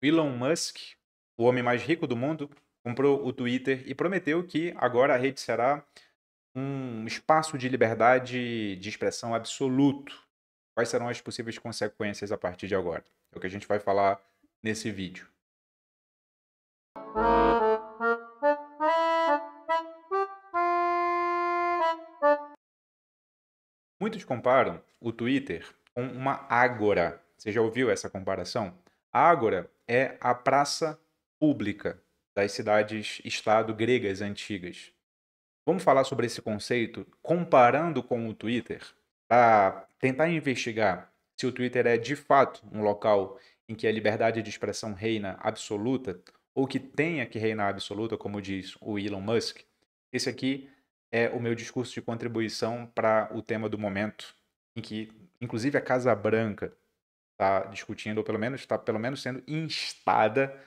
Elon Musk, o homem mais rico do mundo, comprou o Twitter e prometeu que agora a rede será um espaço de liberdade de expressão absoluto. Quais serão as possíveis consequências a partir de agora? É o que a gente vai falar nesse vídeo. Muitos comparam o Twitter com uma ágora. Você já ouviu essa comparação? A ágora é a praça pública das cidades-estado gregas antigas. Vamos falar sobre esse conceito comparando com o Twitter, para tentar investigar se o Twitter é de fato um local em que a liberdade de expressão reina absoluta ou que tenha que reinar absoluta, como diz o Elon Musk. Esse aqui é o meu discurso de contribuição para o tema do momento, em que, inclusive, a Casa Branca está discutindo, ou pelo menos está pelo menos sendo instada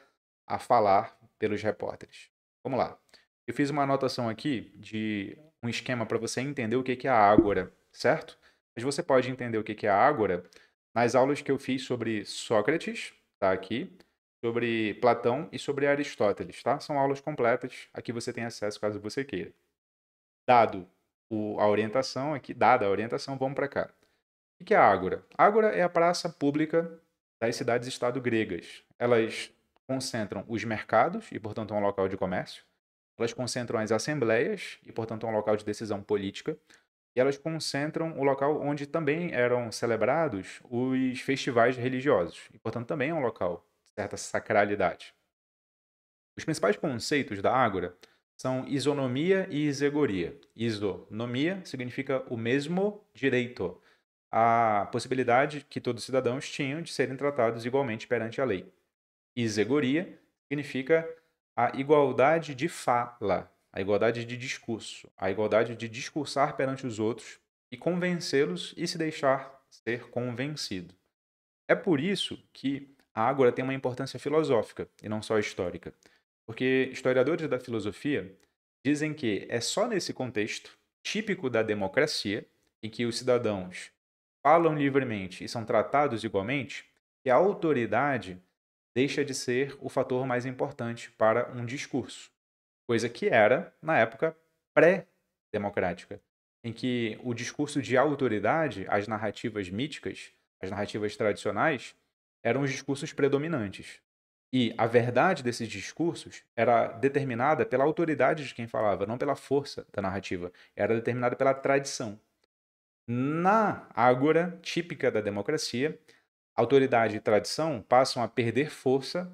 a falar pelos repórteres. Vamos lá. Eu fiz uma anotação aqui de um esquema para você entender o que é a Ágora, certo? Mas você pode entender o que é a Ágora nas aulas que eu fiz sobre Sócrates, tá aqui, sobre Platão e sobre Aristóteles, tá? São aulas completas, aqui você tem acesso caso você queira. Dado o, a orientação aqui, dada a orientação, vamos para cá. O que é a Ágora? Ágora é a praça pública das cidades-estado gregas. Elas concentram os mercados e, portanto, é um local de comércio. Elas concentram as assembleias e, portanto, é um local de decisão política. E elas concentram o local onde também eram celebrados os festivais religiosos. E, portanto, também é um local de certa sacralidade. Os principais conceitos da Ágora são isonomia e isegoria. Isonomia significa o mesmo direito a possibilidade que todos os cidadãos tinham de serem tratados igualmente perante a lei. Isegoria significa a igualdade de fala, a igualdade de discurso, a igualdade de discursar perante os outros e convencê-los e se deixar ser convencido. É por isso que a Ágora tem uma importância filosófica e não só histórica, porque historiadores da filosofia dizem que é só nesse contexto típico da democracia em que os cidadãos falam livremente e são tratados igualmente, que a autoridade deixa de ser o fator mais importante para um discurso, coisa que era na época pré-democrática, em que o discurso de autoridade, as narrativas míticas, as narrativas tradicionais, eram os discursos predominantes. E a verdade desses discursos era determinada pela autoridade de quem falava, não pela força da narrativa. Era determinada pela tradição. Na ágora, típica da democracia, autoridade e tradição passam a perder força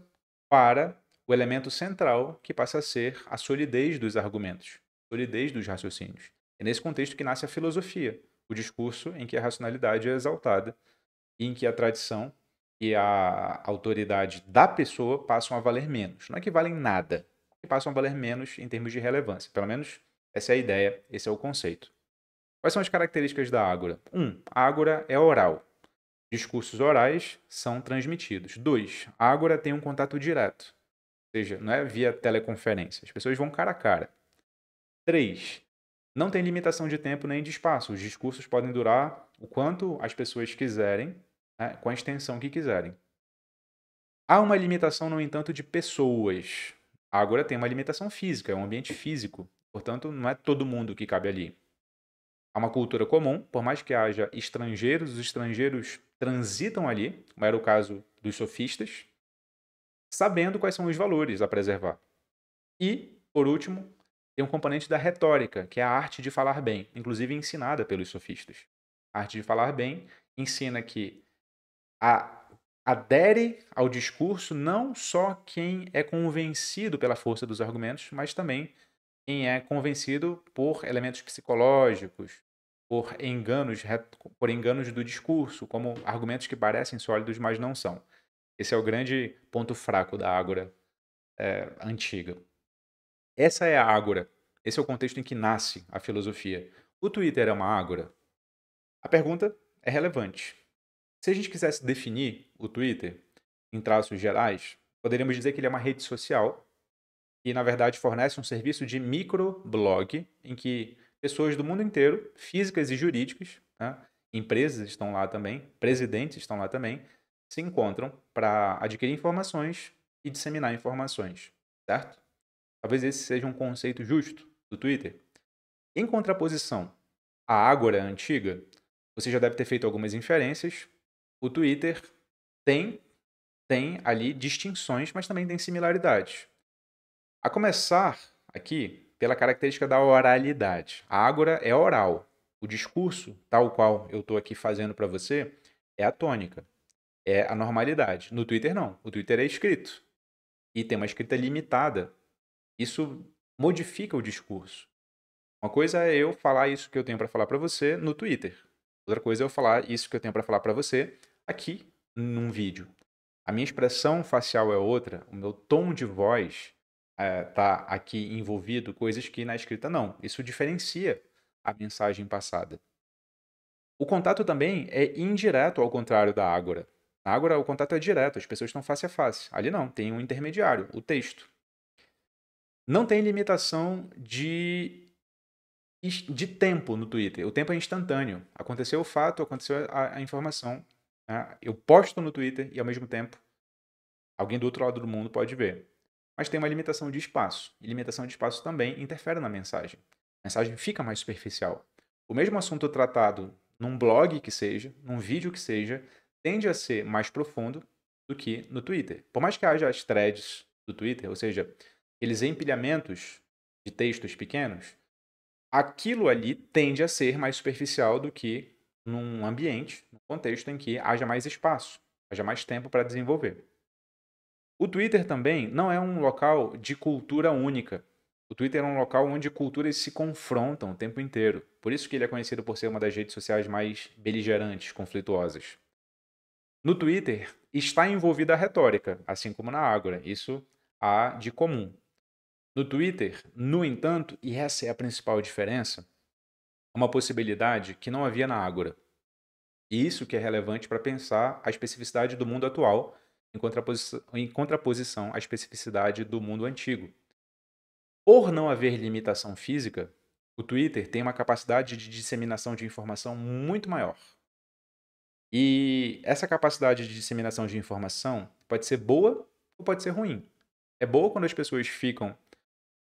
para o elemento central, que passa a ser a solidez dos argumentos, solidez dos raciocínios. É nesse contexto que nasce a filosofia, o discurso em que a racionalidade é exaltada e em que a tradição e a autoridade da pessoa passam a valer menos. Não é que valem nada, é que passam a valer menos em termos de relevância. Pelo menos essa é a ideia, esse é o conceito. Quais são as características da Ágora? 1. a Ágora é oral. Discursos orais são transmitidos. 2. A Ágora tem um contato direto. Ou seja, não é via teleconferência. As pessoas vão cara a cara. 3. Não tem limitação de tempo nem de espaço. Os discursos podem durar o quanto as pessoas quiserem, né, com a extensão que quiserem. Há uma limitação, no entanto, de pessoas. A Ágora tem uma limitação física, é um ambiente físico. Portanto, não é todo mundo que cabe ali a uma cultura comum, por mais que haja estrangeiros, os estrangeiros transitam ali, como era o caso dos sofistas, sabendo quais são os valores a preservar. E, por último, tem um componente da retórica, que é a arte de falar bem, inclusive ensinada pelos sofistas. A arte de falar bem ensina que a, adere ao discurso não só quem é convencido pela força dos argumentos, mas também quem é convencido por elementos psicológicos, por enganos, por enganos do discurso, como argumentos que parecem sólidos, mas não são. Esse é o grande ponto fraco da Ágora é, antiga. Essa é a Ágora. Esse é o contexto em que nasce a filosofia. O Twitter é uma Ágora? A pergunta é relevante. Se a gente quisesse definir o Twitter em traços gerais, poderíamos dizer que ele é uma rede social que, na verdade, fornece um serviço de microblog em que pessoas do mundo inteiro, físicas e jurídicas, né? empresas estão lá também, presidentes estão lá também, se encontram para adquirir informações e disseminar informações, certo? Talvez esse seja um conceito justo do Twitter. Em contraposição à Ágora antiga, você já deve ter feito algumas inferências. O Twitter tem tem ali distinções, mas também tem similaridades. A começar aqui, pela característica da oralidade. A ágora é oral. O discurso, tal qual eu estou aqui fazendo para você, é a tônica, é a normalidade. No Twitter, não. O Twitter é escrito e tem uma escrita limitada. Isso modifica o discurso. Uma coisa é eu falar isso que eu tenho para falar para você no Twitter. Outra coisa é eu falar isso que eu tenho para falar para você aqui num vídeo. A minha expressão facial é outra, o meu tom de voz está eh, aqui envolvido, coisas que na escrita não. Isso diferencia a mensagem passada. O contato também é indireto, ao contrário da Ágora. Na Ágora, o contato é direto, as pessoas estão face a face. Ali não, tem um intermediário, o texto. Não tem limitação de, de tempo no Twitter. O tempo é instantâneo. Aconteceu o fato, aconteceu a, a informação. Né? Eu posto no Twitter e, ao mesmo tempo, alguém do outro lado do mundo pode ver mas tem uma limitação de espaço. E limitação de espaço também interfere na mensagem. A mensagem fica mais superficial. O mesmo assunto tratado num blog que seja, num vídeo que seja, tende a ser mais profundo do que no Twitter. Por mais que haja as threads do Twitter, ou seja, aqueles empilhamentos de textos pequenos, aquilo ali tende a ser mais superficial do que num ambiente, num contexto em que haja mais espaço, haja mais tempo para desenvolver. O Twitter também não é um local de cultura única. O Twitter é um local onde culturas se confrontam o tempo inteiro. Por isso que ele é conhecido por ser uma das redes sociais mais beligerantes, conflituosas. No Twitter está envolvida a retórica, assim como na Ágora. Isso há de comum. No Twitter, no entanto, e essa é a principal diferença, uma possibilidade que não havia na Ágora. E isso que é relevante para pensar a especificidade do mundo atual em contraposição, em contraposição à especificidade do mundo antigo. Por não haver limitação física, o Twitter tem uma capacidade de disseminação de informação muito maior. E essa capacidade de disseminação de informação pode ser boa ou pode ser ruim. É boa quando as pessoas ficam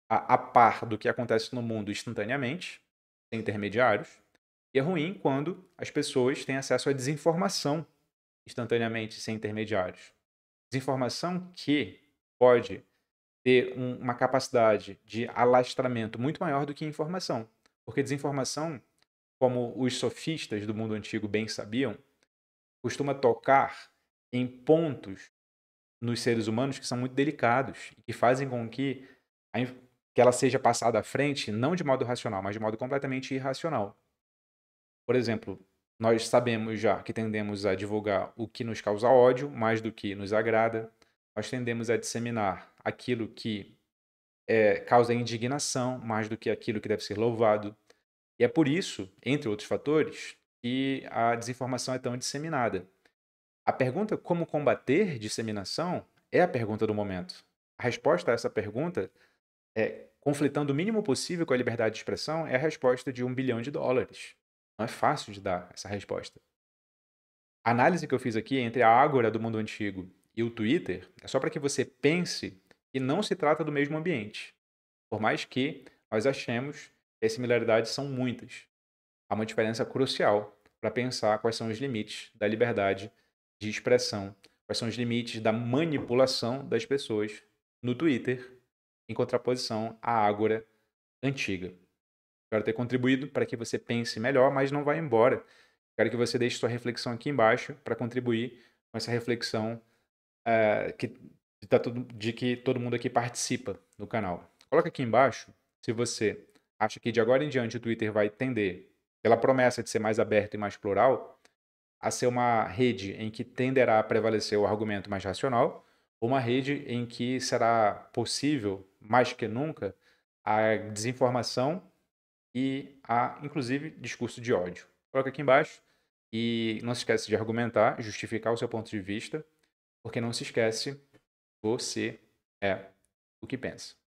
a, a, par do que acontece no mundo instantaneamente, sem intermediários, e é ruim quando as pessoas têm acesso à desinformação instantaneamente, sem intermediários desinformação que pode ter um, uma capacidade de alastramento muito maior do que informação. Porque desinformação, como os sofistas do mundo antigo bem sabiam, costuma tocar em pontos nos seres humanos que são muito delicados e que fazem com que, a, que ela seja passada à frente, não de modo racional, mas de modo completamente irracional. Por exemplo, nós sabemos já que tendemos a divulgar o que nos causa ódio mais do que nos agrada. Nós tendemos a disseminar aquilo que é, causa indignação mais do que aquilo que deve ser louvado. E é por isso, entre outros fatores, que a desinformação é tão disseminada. A pergunta como combater disseminação é a pergunta do momento. A resposta a essa pergunta é conflitando o mínimo possível com a liberdade de expressão é a resposta de um bilhão de dólares. Não é fácil de dar essa resposta. A análise que eu fiz aqui entre a Ágora do mundo antigo e o Twitter é só para que você pense que não se trata do mesmo ambiente. Por mais que nós achemos que as similaridades são muitas, há uma diferença crucial para pensar quais são os limites da liberdade de expressão, quais são os limites da manipulação das pessoas no Twitter, em contraposição à Ágora antiga. Espero ter contribuído para que você pense melhor, mas não vá embora. Quero que você deixe sua reflexão aqui embaixo para contribuir com essa reflexão uh, que, de, tá de que todo mundo aqui participa do canal. Coloca aqui embaixo se você acha que de agora em diante o Twitter vai tender, pela promessa de ser mais aberto e mais plural, a ser uma rede em que tenderá a prevalecer o argumento mais racional, ou uma rede em que será possível, mais que nunca, a desinformação e há, inclusive, discurso de ódio. Coloca aqui embaixo e não se esquece de argumentar, justificar o seu ponto de vista, porque não se esquece, você é o que pensa.